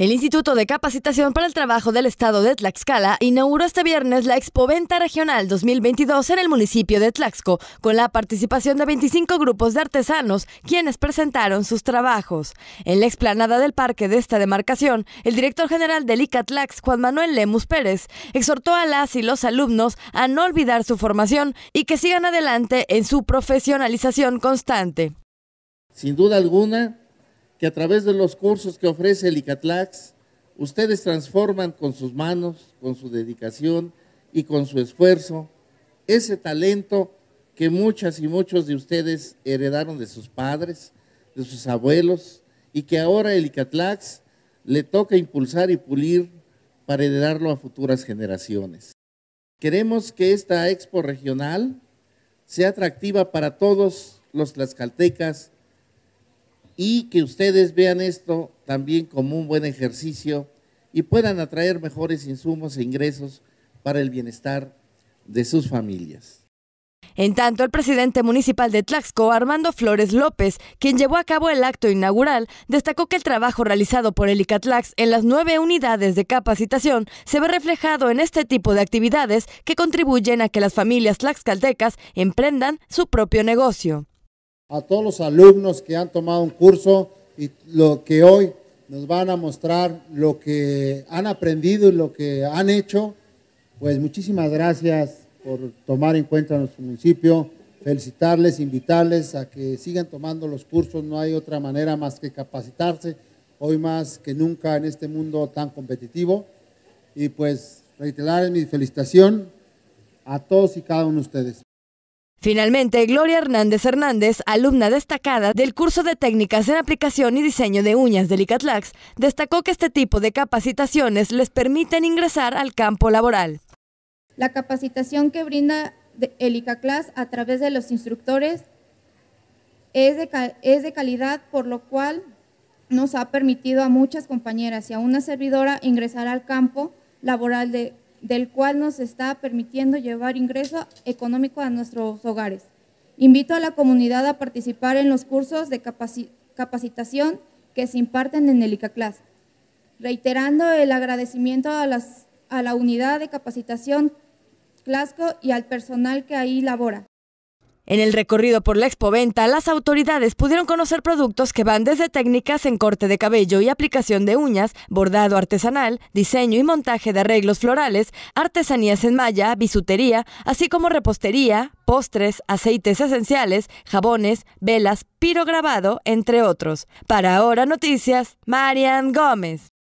El Instituto de Capacitación para el Trabajo del Estado de Tlaxcala inauguró este viernes la Venta Regional 2022 en el municipio de Tlaxco, con la participación de 25 grupos de artesanos, quienes presentaron sus trabajos. En la explanada del parque de esta demarcación, el director general del ICATLAX, Juan Manuel Lemus Pérez, exhortó a las y los alumnos a no olvidar su formación y que sigan adelante en su profesionalización constante. Sin duda alguna, que a través de los cursos que ofrece el ICATLAX, ustedes transforman con sus manos, con su dedicación y con su esfuerzo ese talento que muchas y muchos de ustedes heredaron de sus padres, de sus abuelos, y que ahora el ICATLAX le toca impulsar y pulir para heredarlo a futuras generaciones. Queremos que esta expo regional sea atractiva para todos los tlaxcaltecas y que ustedes vean esto también como un buen ejercicio y puedan atraer mejores insumos e ingresos para el bienestar de sus familias. En tanto, el presidente municipal de Tlaxco, Armando Flores López, quien llevó a cabo el acto inaugural, destacó que el trabajo realizado por el ICATLAX en las nueve unidades de capacitación se ve reflejado en este tipo de actividades que contribuyen a que las familias tlaxcaltecas emprendan su propio negocio a todos los alumnos que han tomado un curso y lo que hoy nos van a mostrar lo que han aprendido y lo que han hecho. Pues muchísimas gracias por tomar en cuenta nuestro municipio, felicitarles, invitarles a que sigan tomando los cursos, no hay otra manera más que capacitarse, hoy más que nunca en este mundo tan competitivo. Y pues reiterar mi felicitación a todos y cada uno de ustedes. Finalmente, Gloria Hernández Hernández, alumna destacada del curso de técnicas en aplicación y diseño de uñas del ICATLAX, destacó que este tipo de capacitaciones les permiten ingresar al campo laboral. La capacitación que brinda el ICATLAX a través de los instructores es de, es de calidad, por lo cual nos ha permitido a muchas compañeras y a una servidora ingresar al campo laboral de del cual nos está permitiendo llevar ingreso económico a nuestros hogares. Invito a la comunidad a participar en los cursos de capacitación que se imparten en el ICACLAS, reiterando el agradecimiento a, a la unidad de capacitación CLASCO y al personal que ahí labora, en el recorrido por la expoventa, las autoridades pudieron conocer productos que van desde técnicas en corte de cabello y aplicación de uñas, bordado artesanal, diseño y montaje de arreglos florales, artesanías en malla, bisutería, así como repostería, postres, aceites esenciales, jabones, velas, pirograbado, entre otros. Para ahora noticias, Marian Gómez.